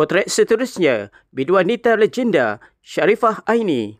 Potret seterusnya, biduan Nita Legenda, Sharifah Aini.